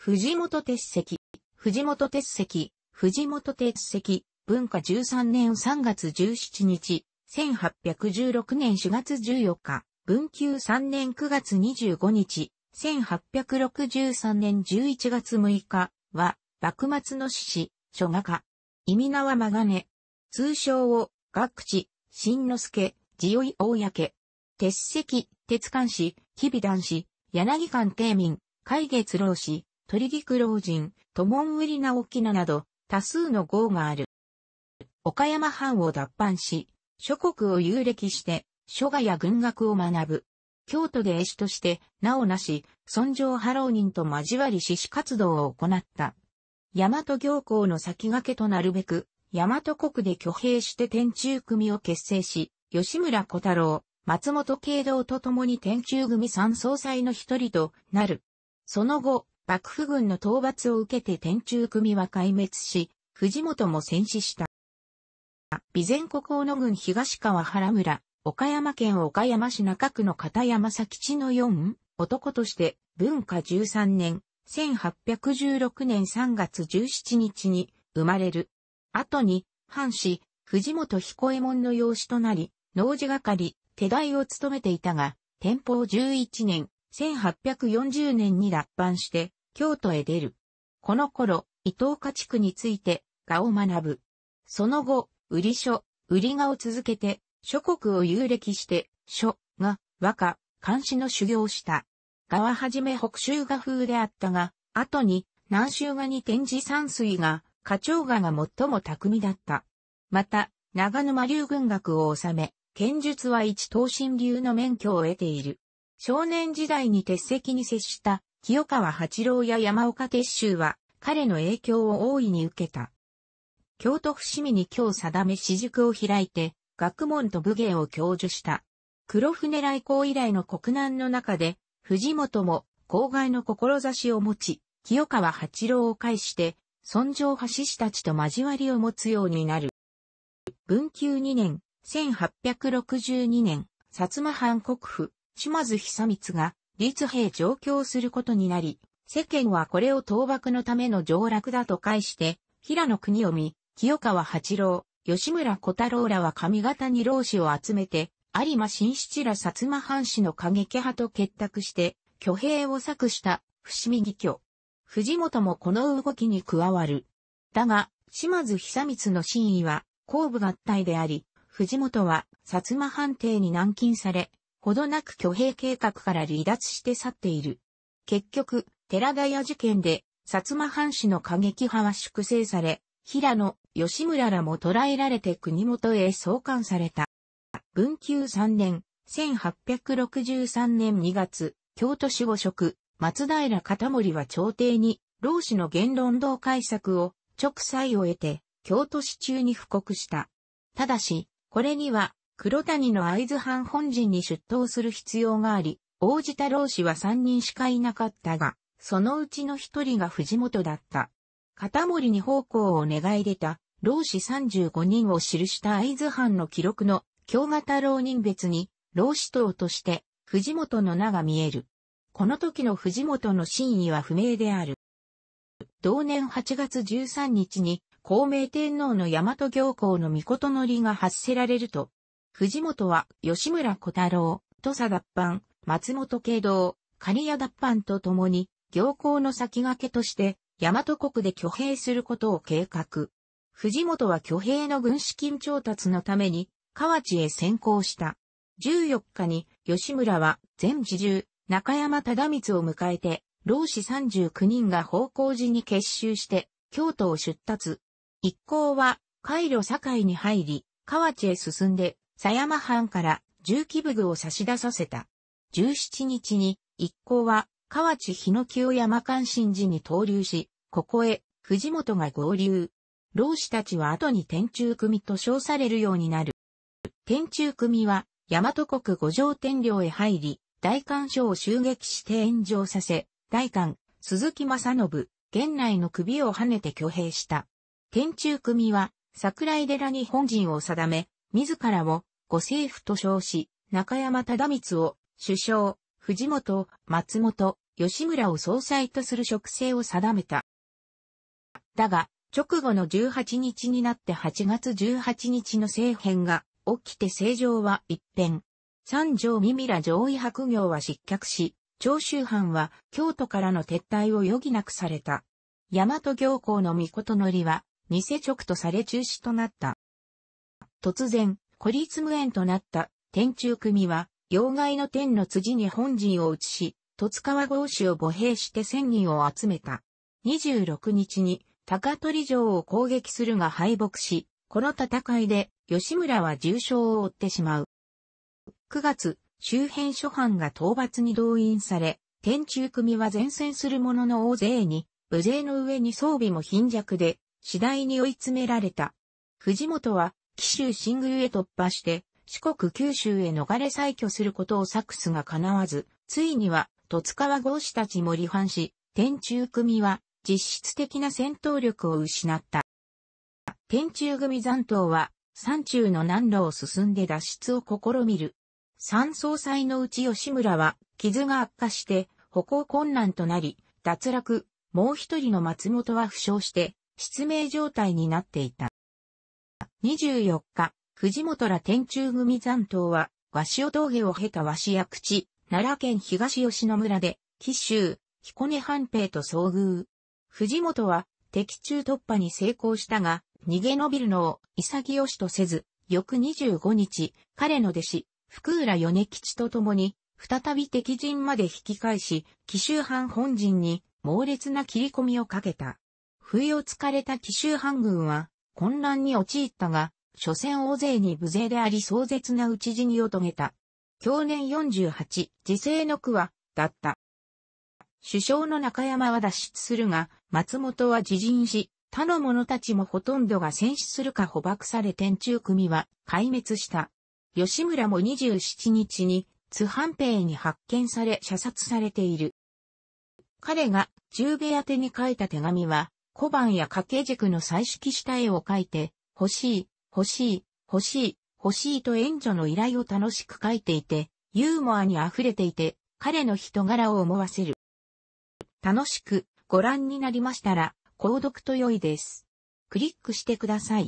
藤本鉄石、藤本鉄石、藤本鉄石、文化13年3月17日、1816年4月14日、文久3年9月25日、1863年11月6日は、幕末の志士、書画家、意味名はマガネ、通称を、学知、新之助、地追い公、鉄石、鉄関氏、日々男子、柳関帝民、海月老氏、鳥菊老人、都門売り直樹ななど、多数の号がある。岡山藩を脱藩し、諸国を遊歴して、書画や軍学を学ぶ。京都で絵師として、名をなし、尊上ハロー人と交わり志士活動を行った。大和行幸の先駆けとなるべく、大和国で挙兵して天中組を結成し、吉村小太郎、松本慶道と共に天中組三総裁の一人となる。その後、幕府軍の討伐を受けて天中組は壊滅し、藤本も戦死した。備前国王の軍東川原村、岡山県岡山市中区の片山崎地の四男として、文化13年、1816年3月17日に生まれる。後に、藩士、藤本彦右衛門の養子となり、農事係、手代を務めていたが、天保11年、1840年に脱藩して、京都へ出る。この頃、伊藤家畜について、画を学ぶ。その後、売り書、売り画を続けて、諸国を遊歴して、書、が、和歌、漢詩の修行をした。画ははじめ北州画風であったが、後に南州画に展示山水が、花鳥画が最も巧みだった。また、長沼流軍学を収め、剣術は一刀身流の免許を得ている。少年時代に鉄石に接した清川八郎や山岡鉄舟は、彼の影響を大いに受けた。京都伏見に京定め私塾を開いて、学問と武芸を教授した。黒船来航以来の国難の中で、藤本も、郊外の志を持ち、清川八郎を介して、尊上橋師たちと交わりを持つようになる。文久2年、1862年、薩摩藩国府、島津久光が、立兵上京することになり、世間はこれを倒幕のための上落だと返して、平野国臣、清川八郎、吉村小太郎らは上方に老子を集めて、有馬新七ら薩摩藩士の過激派と結託して、挙兵を策した、伏見義挙。藤本もこの動きに加わる。だが、島津久光の真意は、後部合体であり、藤本は薩摩藩邸に軟禁され、ほどなく挙兵計画から離脱して去っている。結局、寺田屋事件で、薩摩藩士の過激派は粛清され、平野、吉村らも捕らえられて国元へ送還された。文久3年、1863年2月、京都市五職、松平片森は朝廷に、老子の言論道解釈を、直裁を得て、京都市中に布告した。ただし、これには、黒谷の合津藩本陣に出頭する必要があり、王子太郎氏は3人しかいなかったが、そのうちの1人が藤本だった。片森に奉公を願い出た、老子35人を記した合津藩の記録の京型浪人別に、老子党として藤本の名が見える。この時の藤本の真意は不明である。同年8月13日に、孔明天皇の大和行幸の御事のりが発せられると、藤本は吉村小太郎、土佐脱藩、松本慶道、刈谷脱藩と共に、行幸の先駆けとして、大和国で挙兵することを計画。藤本は挙兵の軍資金調達のために、河内へ先行した。14日に、吉村は、全自重、中山忠光を迎えて、老子39人が方向寺に結集して、京都を出立。一行は、海路境に入り、河内へ進んで、狭山藩から重機武具を差し出させた。17日に一行は河内日野清山関心寺に投留し、ここへ藤本が合流。老子たちは後に天中組と称されるようになる。天中組は大和国五条天領へ入り、大官所を襲撃して炎上させ、大官、鈴木正信、現内の首を跳ねて挙兵した。天中組は桜井寺に本陣を定め、自らを五政府と称し、中山忠光を首相、藤本、松本、吉村を総裁とする職制を定めた。だが、直後の18日になって8月18日の政変が起きて政情は一変。三条三村上位白行は失脚し、長州藩は京都からの撤退を余儀なくされた。大和行幸の御事のりは、偽直とされ中止となった。突然、孤立無縁となった天中組は、妖怪の天の辻に本陣を移し、十津川郷氏を母兵して千人を集めた。26日に高取城を攻撃するが敗北し、この戦いで吉村は重傷を負ってしまう。9月、周辺諸藩が討伐に動員され、天中組は前線する者の大勢に、無勢の上に装備も貧弱で、次第に追い詰められた。藤本は紀州新宮へ突破して、四国九州へ逃れ採挙することをサクスが叶わず、ついには、戸津川合志たちも離反し、天中組は実質的な戦闘力を失った。天中組残党は山中の南路を進んで脱出を試みる。三総裁のうち吉村は傷が悪化して歩行困難となり脱落、もう一人の松本は負傷して失明状態になっていた。24日、藤本ら天中組残党は、鷲尾峠を経た鷲屋口、奈良県東吉野村で、紀州、彦根半兵と遭遇。藤本は、敵中突破に成功したが、逃げ延びるのを潔しとせず、翌25日、彼の弟子、福浦米吉と共に、再び敵陣まで引き返し、紀州藩本陣に猛烈な切り込みをかけた。不意をつかれた紀州藩軍は、混乱に陥ったが、所詮大勢に無勢であり壮絶な討ち死にを遂げた。享年48、時世の区は、だった。首相の中山は脱出するが、松本は自陣し、他の者たちもほとんどが戦死するか捕獲され天中組は壊滅した。吉村も27日に津半兵に発見され射殺されている。彼が十兵衛宛に書いた手紙は小判や掛け軸の彩色した絵を描いて、欲しい、欲しい、欲しい、欲しいと援助の依頼を楽しく描いていて、ユーモアに溢れていて、彼の人柄を思わせる。楽しくご覧になりましたら、購読と良いです。クリックしてください。